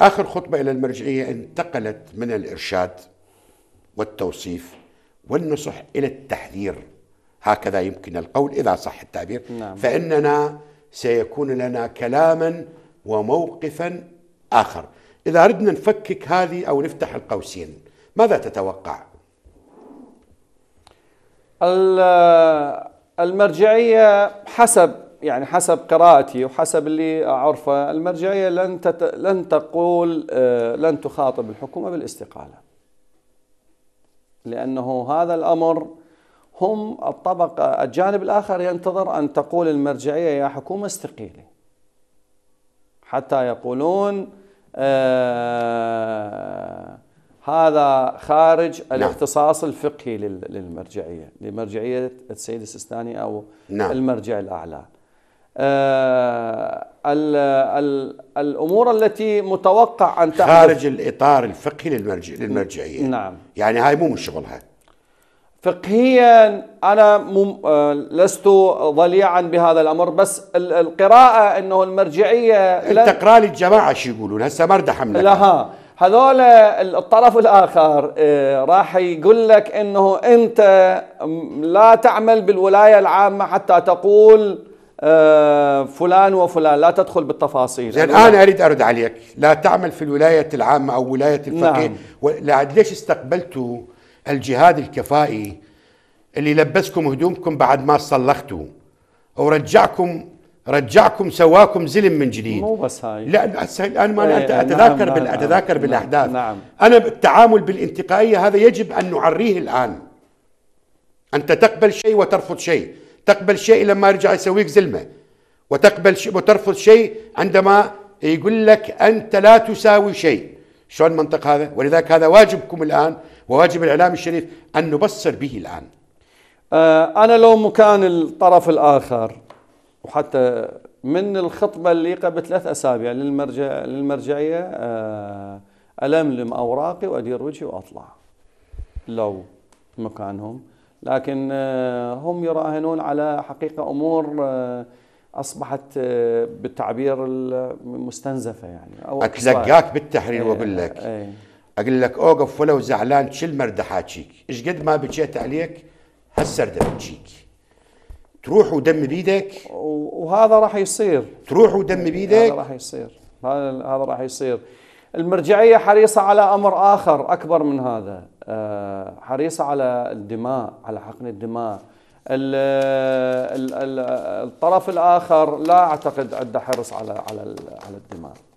آخر خطبة إلى المرجعية انتقلت من الإرشاد والتوصيف والنصح إلى التحذير هكذا يمكن القول إذا صح التعبير نعم. فإننا سيكون لنا كلاما وموقفا آخر إذا أردنا نفكك هذه أو نفتح القوسين ماذا تتوقع؟ المرجعية حسب يعني حسب قراءتي وحسب اللي اعرفه المرجعيه لن تت... لن تقول آه، لن تخاطب الحكومه بالاستقاله. لانه هذا الامر هم الطبقه الجانب الاخر ينتظر ان تقول المرجعيه يا حكومه استقيلي. حتى يقولون آه هذا خارج نعم. الاختصاص الفقهي للمرجعيه لمرجعيه السيد السيستاني او نعم. المرجع الاعلى آه، ال الامور التي متوقع ان تحدث خارج الاطار الفقهي للمرجع للمرجعيه نعم يعني هاي مو من شغلها فقهيا انا مم... آه، لست ضليعا بهذا الامر بس القراءه انه المرجعيه انت لن... اقرا لي الجماعه شو يقولون هسه ما ارد لها هذول الطرف الاخر آه، راح يقول لك انه انت لا تعمل بالولايه العامه حتى تقول آه، فلان وفلان لا تدخل بالتفاصيل زين يعني انا اريد ارد عليك لا تعمل في الولايه العامه او ولايه نعم. الفقيه نعم. و... ليش استقبلتوا الجهاد الكفائي اللي لبسكم هدومكم بعد ما صلختوا ورجعكم رجعكم سواكم زلم من جديد مو بس هاي لا الان ما انا إيه، نعم، اتذاكر نعم بال... نعم، اتذاكر نعم بالاحداث نعم انا التعامل بالانتقائيه هذا يجب ان نعريه الان انت تقبل شيء وترفض شيء تقبل شيء لما يرجع يسويك زلمه وتقبل شيء وترفض شيء عندما يقول لك انت لا تساوي شيء شلون منطق هذا ولذلك هذا واجبكم الان وواجب الاعلام الشريف ان نبصر به الان آه، انا لو مكان الطرف الاخر وحتى من الخطبه اللي قبل ثلاث اسابيع للمرجع للمرجعيه آه، الملم اوراقي وادير وجهي واطلع لو مكانهم لكن آه، هم يراهنون على حقيقة أمور آه، أصبحت آه، بالتعبير المستنزفة يعني أو أكزقاك بالتحرير إيه، وأقول لك إيه. أقول لك أوقف ولو زعلان شل مرد حاجيك إيش قد ما بكيت عليك هسر دمجيك تروح ودم بيدك وهذا راح يصير تروح ودم بيدك هذا راح يصير هذا راح يصير المرجعية حريصة على أمر آخر أكبر من هذا آه، حريصة على الدماء على حقن الدماء الطرف الآخر لا أعتقد عنده حرص على على على الدماء